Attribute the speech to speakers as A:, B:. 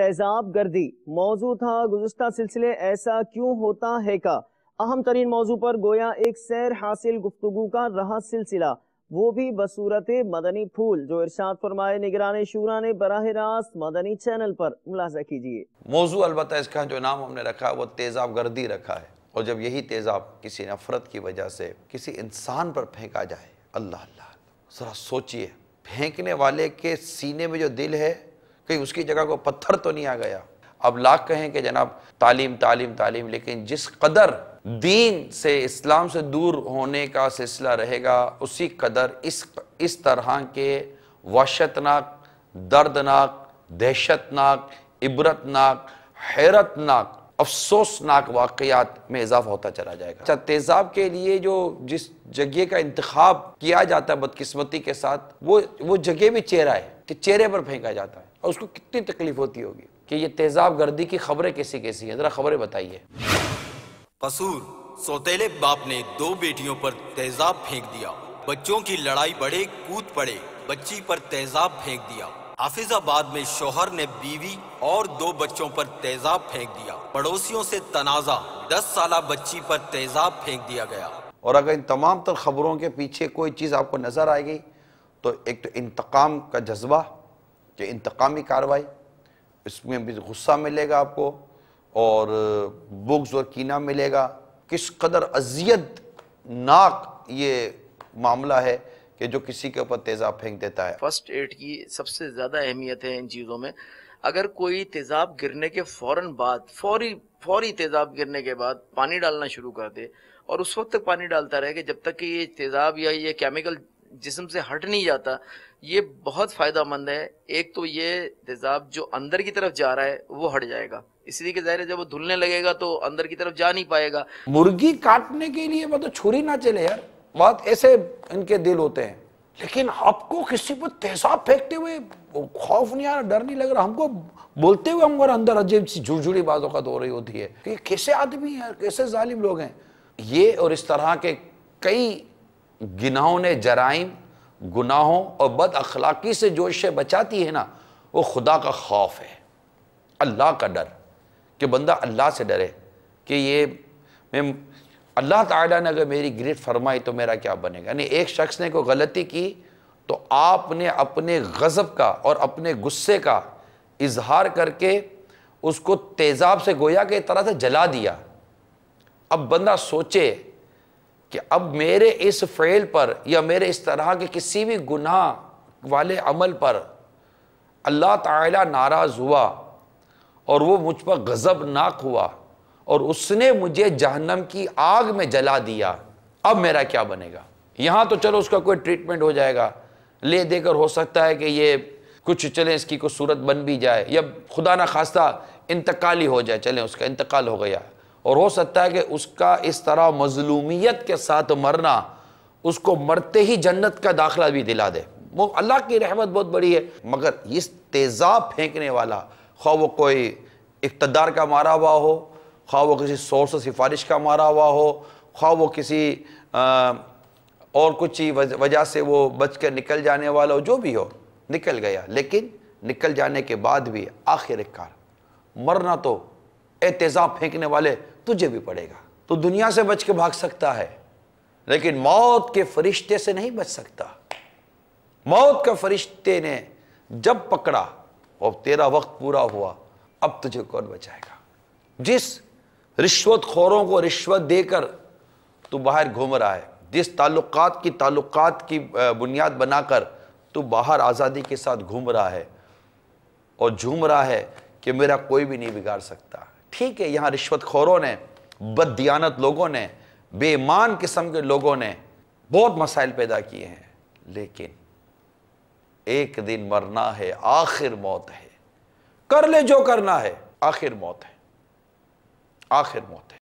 A: तेजाब गर्दी मौजू था गुजशत सिलसिले ऐसा क्यों होता है का अहम तरीन मौजू पर गोया एक सैर हासिल गुफ्तु का रहा सिलसिला वो भी बसूरत मदनी फूल जो इर्शाद फरमाए निगरान शूरा ने बरह रास्त मदनी चैनल पर मुलाजा कीजिए
B: मौजू अलबत् इसका जो नाम हमने रखा है वो तेजाब गर्दी रखा है और जब यही तेजाब किसी नफरत की वजह से किसी इंसान पर फेंका जाए अल्लाह अल्लाह जरा सोचिए फेंकने वाले के सीने में जो दिल है कहीं उसकी जगह को पत्थर तो नहीं आ गया अब लाख कहें कि जनाब तालीम तालीम तालीम लेकिन जिस कदर दीन से इस्लाम से दूर होने का सिलसिला रहेगा उसी कदर इस इस तरह के वशतनाक दर्दनाक दहशतनाक इबरतनाक हैरतनाक अफसोसनाक वाकयात में इजाफा होता चला जाएगा अच्छा तेज़ाब के लिए जो जिस जगह का इंतखब किया जाता है बदकिस्मती के साथ वो वो जगह भी चेहरा है कि चेहरे पर फेंका जाता है और उसको कितनी तकलीफ होती होगी कि ये तेजाब गर्दी की खबरें कैसी कैसी हैं जरा खबरें बताइए कसूर सौतेले बाप ने दो बेटियों पर तेजाब फेंक दिया बच्चों की लड़ाई बड़े कूद पड़े बच्ची पर तेजाब फेंक दिया हाफिजाबाद में शोहर ने बीवी और दो बच्चों पर तेजाब फेंक दिया पड़ोसियों से तनाजा दस साल बच्ची पर तेजाब फेंक दिया गया और अगर इन तमाम तर खबरों के पीछे कोई चीज़ आपको नज़र आएगी तो एक तो इंतकाम का जज्बा कि इंतकामी कार्रवाई इसमें भी गुस्सा मिलेगा आपको और बुग्स और कीना मिलेगा किस कदर अजियत नाक ये मामला है कि जो किसी के
A: ऊपर तेज़ाब फेंक देता है फर्स्ट एड की सबसे ज़्यादा अहमियत है इन चीज़ों में अगर कोई तेज़ाब गिरने के फ़ौर बाद फौरी फौरी तेज़ाब गिरने के बाद पानी डालना शुरू कर दे और उस वक्त तक पानी डालता रहे कि जब तक कि ये तेज़ाब या ये केमिकल जिसम से हट नहीं जाता ये बहुत फ़ायदा मंद है एक तो ये तेज़ाब जो अंदर की तरफ जा रहा है वो हट जाएगा इसलिए कि जाहिर है जब वो धुलने लगेगा तो अंदर की तरफ जा नहीं पाएगा मुर्गी
B: काटने के लिए मतलब छुरी ना चले यार बहुत ऐसे इनके दिल होते हैं लेकिन आपको किसी पर तेजाब फेंकते हुए खौफ नहीं आ रहा डर नहीं लग रहा हमको बोलते हुए हमारे अंदर अजीब सी झुड़झुड़ी बातों का हो रही होती है कि कैसे आदमी है कैसे जालिम लोग हैं ये और इस तरह के कई गिनाहों ने जराइम गुनाहों और बद अखलाक़ी से जो शे बचाती है ना वो खुदा का खौफ है अल्लाह का डर कि बंदा अल्लाह से डरे कि ये मैं अल्लाह ताला ने अगर मेरी ग्रेड फरमाई तो मेरा क्या बनेगा यानी एक शख्स ने कोई गलती की तो आपने अपने गज़ब का और अपने गुस्से का इजहार करके उसको तेज़ाब से गोया के तरह से जला दिया अब बंदा सोचे कि अब मेरे इस फ़ेल पर या मेरे इस तरह के किसी भी गुनाह वाले अमल पर अल्लाह ताला नाराज़ हुआ और वो मुझ पर गज़बनाक हुआ और उसने मुझे जहन्नम की आग में जला दिया अब मेरा क्या बनेगा यहाँ तो चलो उसका कोई ट्रीटमेंट हो जाएगा ले देकर हो सकता है कि ये कुछ चलें इसकी कुछ सूरत बन भी जाए या खुदा ना खास्ता इंतकाल ही हो जाए चलें उसका इंतकाल हो गया और हो सकता है कि उसका इस तरह मजलूमियत के साथ मरना उसको मरते ही जन्नत का दाखला भी दिला दे वो अल्लाह की रहमत बहुत बड़ी है मगर इस तेज़ाब फेंकने वाला खा वो कोई इकतदार का मारा हुआ हो खा वो किसी सोर्स सिफारिश का मारा हुआ हो खा वो किसी आ, और कुछ ही वजह से वो बच कर निकल जाने वाला हो जो भी हो निकल गया लेकिन निकल जाने के बाद भी आखिरकार मरना तो एतज़ाब फेंकने वाले तुझे भी पड़ेगा तो दुनिया से बच के भाग सकता है लेकिन मौत के फरिश्ते से नहीं बच सकता मौत के फरिश्ते ने जब पकड़ा और तेरा वक्त पूरा हुआ अब तुझे कौन बचाएगा जिस रिश्वत खोरों को रिश्वत देकर तू बाहर घूम रहा है जिस ताल्लुकात की ताल्लुकात की बुनियाद बनाकर तू बाहर आज़ादी के साथ घूम रहा है और झूम रहा है कि मेरा कोई भी नहीं बिगाड़ सकता ठीक है यहाँ रिश्वत खोरों ने बददियानत लोगों ने बेमान किस्म के लोगों ने बहुत मसाइल पैदा किए हैं लेकिन एक दिन मरना है आखिर मौत है कर ले जो करना है आखिर मौत है आखिर मौत है